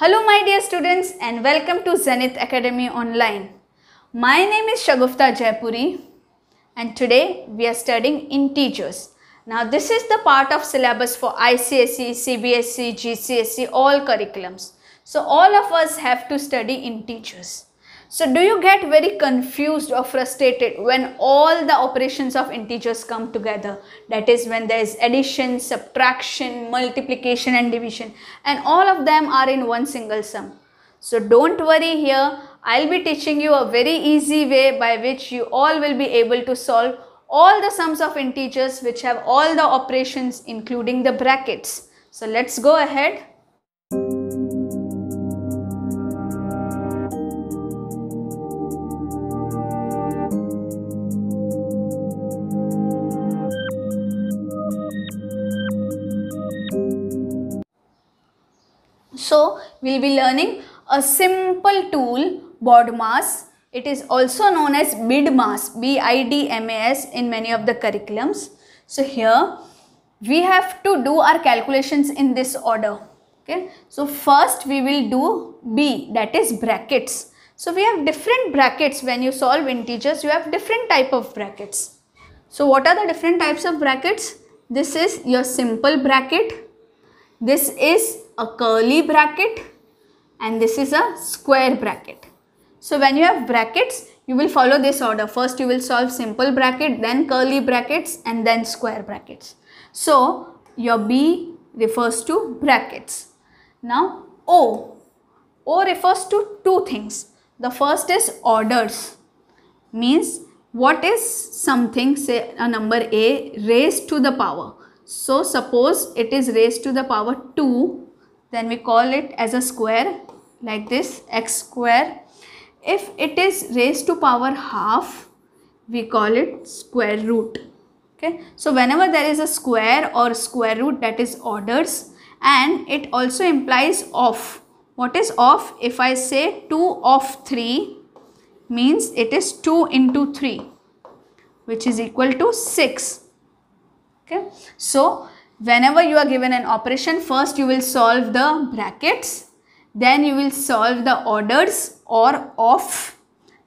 Hello my dear students and welcome to Zenith Academy Online. My name is Shagufta Jaipuri and today we are studying integers. Now this is the part of syllabus for ICSE, CBSE, GCSE, all curriculums. So all of us have to study integers. So do you get very confused or frustrated when all the operations of integers come together? That is when there is addition, subtraction, multiplication and division and all of them are in one single sum. So don't worry here, I'll be teaching you a very easy way by which you all will be able to solve all the sums of integers which have all the operations including the brackets. So let's go ahead. So we'll be learning a simple tool board mass. It is also known as bid mass, B-I-D-M-A-S in many of the curriculums. So here we have to do our calculations in this order. Okay. So first we will do B that is brackets. So we have different brackets when you solve integers you have different type of brackets. So what are the different types of brackets? This is your simple bracket. This is a curly bracket and this is a square bracket. So when you have brackets, you will follow this order. First you will solve simple bracket, then curly brackets and then square brackets. So your B refers to brackets. Now O. O refers to two things. The first is orders. Means what is something say a number A raised to the power. So suppose it is raised to the power 2 then we call it as a square like this x square if it is raised to power half we call it square root okay so whenever there is a square or square root that is orders and it also implies of what is of if i say 2 of 3 means it is 2 into 3 which is equal to 6 okay so whenever you are given an operation, first you will solve the brackets, then you will solve the orders or of.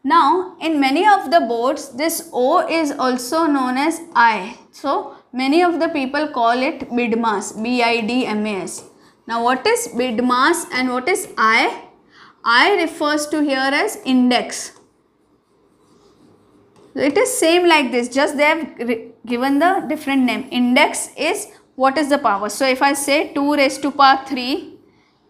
Now, in many of the boards, this O is also known as I. So, many of the people call it BIDMAS, B-I-D-M-A-S. Now, what is BIDMAS and what is I? I refers to here as index. It is same like this, just they have given the different name. Index is what is the power? So if I say 2 raised to power 3,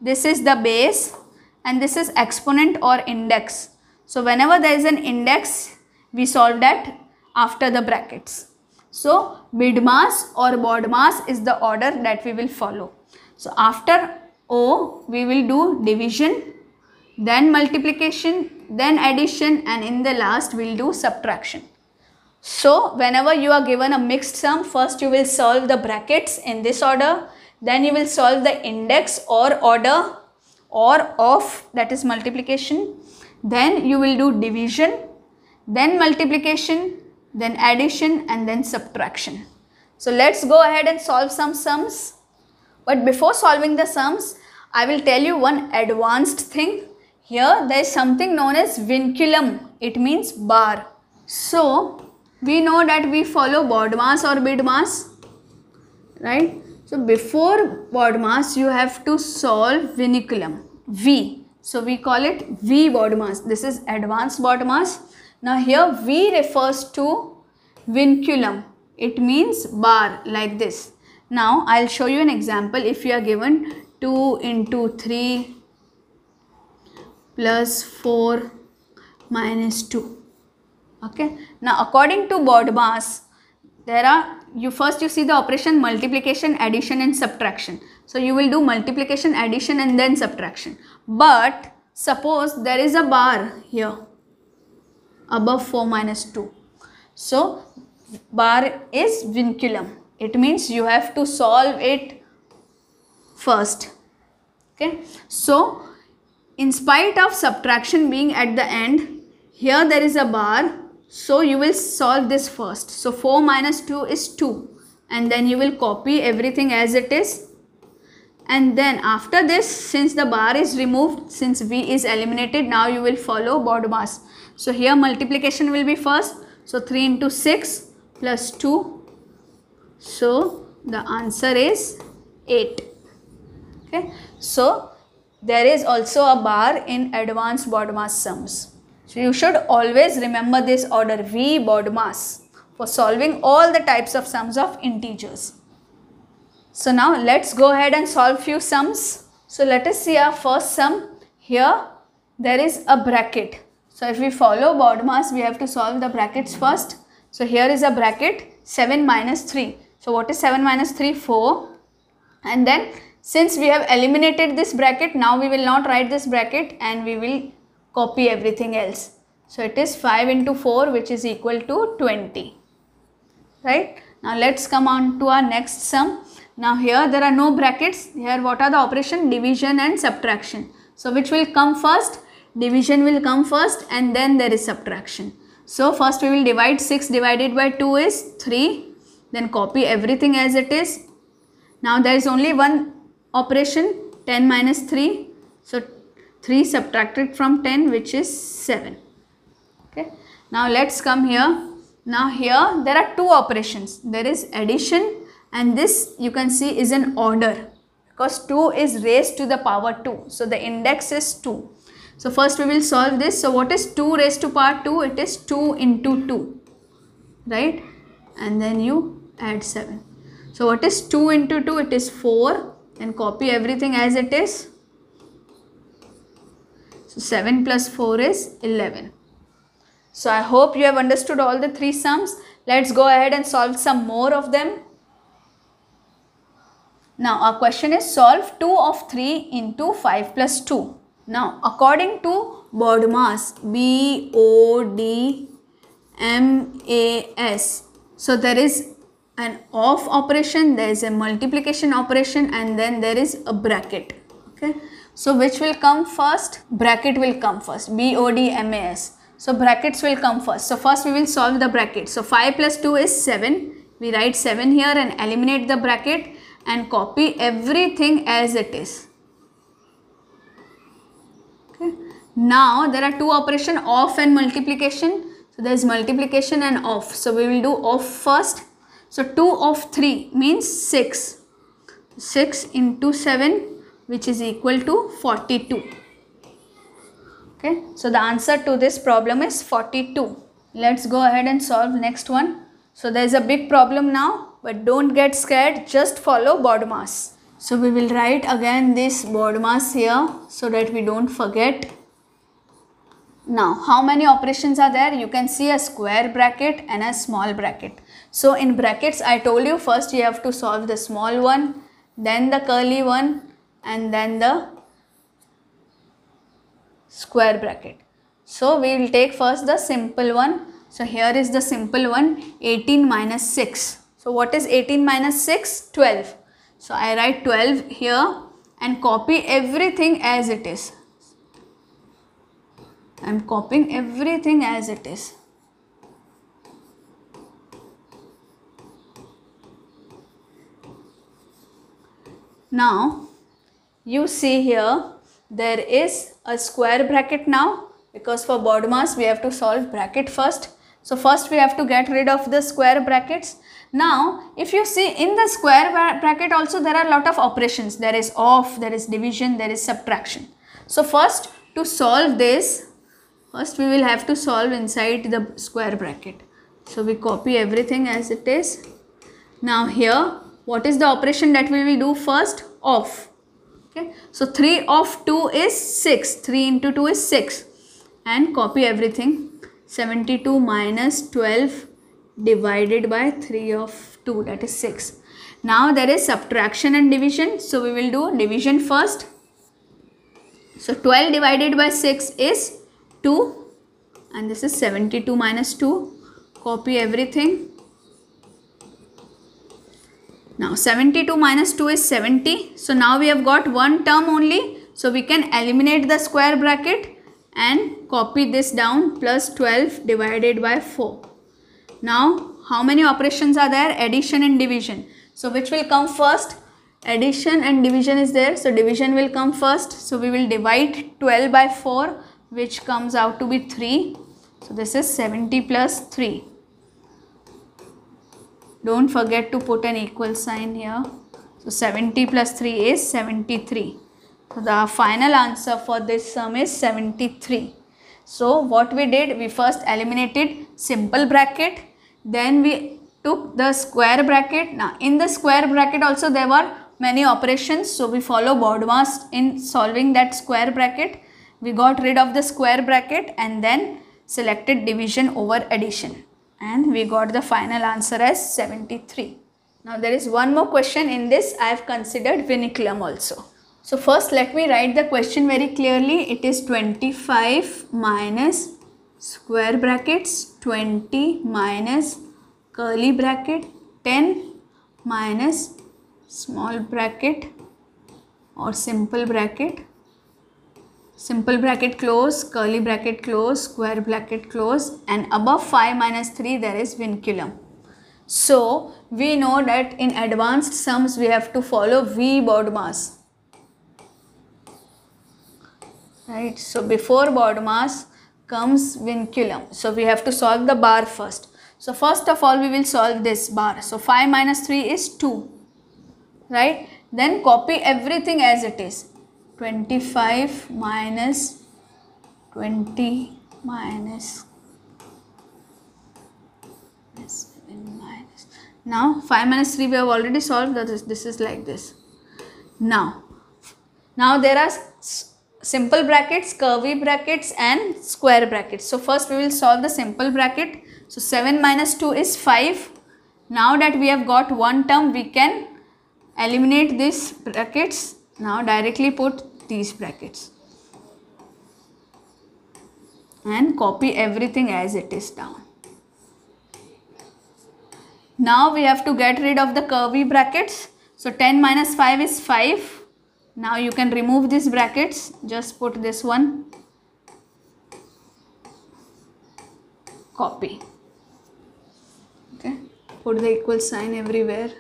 this is the base and this is exponent or index. So whenever there is an index, we solve that after the brackets. So mid mass or board mass is the order that we will follow. So after O, we will do division, then multiplication, then addition and in the last we will do subtraction. So whenever you are given a mixed sum, first you will solve the brackets in this order. Then you will solve the index or order or of that is multiplication. Then you will do division, then multiplication, then addition and then subtraction. So let's go ahead and solve some sums. But before solving the sums, I will tell you one advanced thing. Here there is something known as vinculum. It means bar. So we know that we follow board mass or bid mass right so before board mass you have to solve vinculum v so we call it v board mass this is advanced board mass now here v refers to vinculum it means bar like this now i'll show you an example if you are given 2 into 3 plus 4 minus 2 okay now according to board mass there are you first you see the operation multiplication addition and subtraction so you will do multiplication addition and then subtraction but suppose there is a bar here above 4 minus 2 so bar is vinculum it means you have to solve it first okay so in spite of subtraction being at the end here there is a bar so you will solve this first. So 4 minus 2 is 2 and then you will copy everything as it is and then after this since the bar is removed since v is eliminated now you will follow mass. So here multiplication will be first so 3 into 6 plus 2 so the answer is 8 okay so there is also a bar in advanced mass sums. So you should always remember this order V Bodmas for solving all the types of sums of integers. So now let's go ahead and solve few sums. So let us see our first sum. Here there is a bracket. So if we follow Bodmas, we have to solve the brackets first. So here is a bracket 7 minus 3. So what is 7 minus 3? 4. And then since we have eliminated this bracket, now we will not write this bracket and we will copy everything else. So it is 5 into 4 which is equal to 20. Right. Now let's come on to our next sum. Now here there are no brackets. Here what are the operation? Division and subtraction. So which will come first? Division will come first and then there is subtraction. So first we will divide 6 divided by 2 is 3. Then copy everything as it is. Now there is only one operation 10 minus 3. So 3 subtracted from 10 which is 7. Okay. Now let's come here. Now here there are two operations. There is addition and this you can see is an order because 2 is raised to the power 2. So the index is 2. So first we will solve this. So what is 2 raised to power 2? It is 2 into 2. Right? And then you add 7. So what is 2 into 2? It is 4. And copy everything as it is. So 7 plus 4 is 11. So I hope you have understood all the three sums. Let's go ahead and solve some more of them. Now our question is solve 2 of 3 into 5 plus 2. Now according to BODMAS, B-O-D-M-A-S. So there is an off operation, there is a multiplication operation and then there is a bracket. Okay. So which will come first? Bracket will come first. B-O-D-M-A-S. So brackets will come first. So first we will solve the bracket. So 5 plus 2 is 7. We write 7 here and eliminate the bracket and copy everything as it is. Okay. Now there are two operation off and multiplication. So there is multiplication and off. So we will do off first. So 2 of 3 means 6. 6 into 7 which is equal to 42 okay so the answer to this problem is 42 let's go ahead and solve next one so there is a big problem now but don't get scared just follow board mass so we will write again this board mass here so that we don't forget now how many operations are there you can see a square bracket and a small bracket so in brackets i told you first you have to solve the small one then the curly one and then the square bracket. So we will take first the simple one. So here is the simple one 18 minus 6. So what is 18 minus 6? 12. So I write 12 here and copy everything as it is. I am copying everything as it is. Now you see here there is a square bracket now because for board mass we have to solve bracket first. So first we have to get rid of the square brackets. Now if you see in the square bracket also there are a lot of operations. There is off, there is division, there is subtraction. So first to solve this, first we will have to solve inside the square bracket. So we copy everything as it is. Now here what is the operation that we will do first? Off okay so 3 of 2 is 6 3 into 2 is 6 and copy everything 72 minus 12 divided by 3 of 2 that is 6 now there is subtraction and division so we will do division first so 12 divided by 6 is 2 and this is 72 minus 2 copy everything now 72 minus 2 is 70. So now we have got one term only. So we can eliminate the square bracket and copy this down plus 12 divided by 4. Now how many operations are there? Addition and division. So which will come first? Addition and division is there. So division will come first. So we will divide 12 by 4 which comes out to be 3. So this is 70 plus 3 don't forget to put an equal sign here so 70 plus 3 is 73 so the final answer for this sum is 73 so what we did we first eliminated simple bracket then we took the square bracket now in the square bracket also there were many operations so we follow Bodmas in solving that square bracket we got rid of the square bracket and then selected division over addition and we got the final answer as 73. Now there is one more question in this I have considered vinculum also. So first let me write the question very clearly. It is 25 minus square brackets 20 minus curly bracket 10 minus small bracket or simple bracket simple bracket close, curly bracket close, square bracket close and above 5 minus 3 there is vinculum. So we know that in advanced sums we have to follow V Bodmas. Right, so before Bodmas comes vinculum. So we have to solve the bar first. So first of all we will solve this bar. So 5 minus 3 is 2. Right, then copy everything as it is 25 minus 20 minus minus now 5 minus 3 we have already solved that is this is like this now now there are simple brackets curvy brackets and square brackets so first we will solve the simple bracket so 7 minus 2 is 5 now that we have got one term we can eliminate these brackets now directly put these brackets and copy everything as it is down. Now we have to get rid of the curvy brackets. So 10 minus 5 is 5. Now you can remove these brackets. Just put this one. Copy. Okay. Put the equal sign everywhere.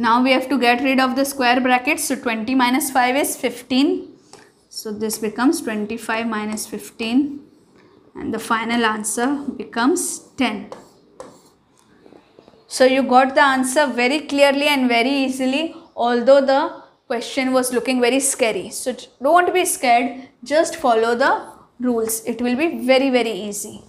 Now we have to get rid of the square brackets. So 20 minus 5 is 15. So this becomes 25 minus 15 and the final answer becomes 10. So you got the answer very clearly and very easily although the question was looking very scary. So don't be scared, just follow the rules. It will be very very easy.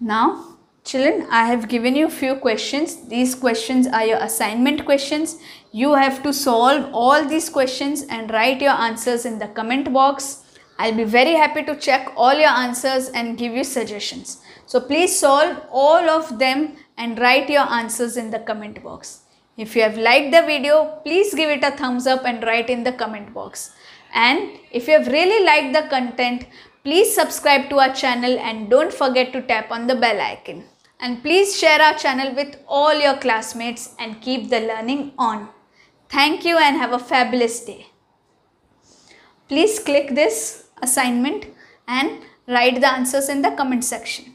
Now Children, I have given you few questions. These questions are your assignment questions. You have to solve all these questions and write your answers in the comment box. I'll be very happy to check all your answers and give you suggestions. So please solve all of them and write your answers in the comment box. If you have liked the video, please give it a thumbs up and write in the comment box. And if you have really liked the content, please subscribe to our channel and don't forget to tap on the bell icon and please share our channel with all your classmates and keep the learning on. Thank you and have a fabulous day. Please click this assignment and write the answers in the comment section.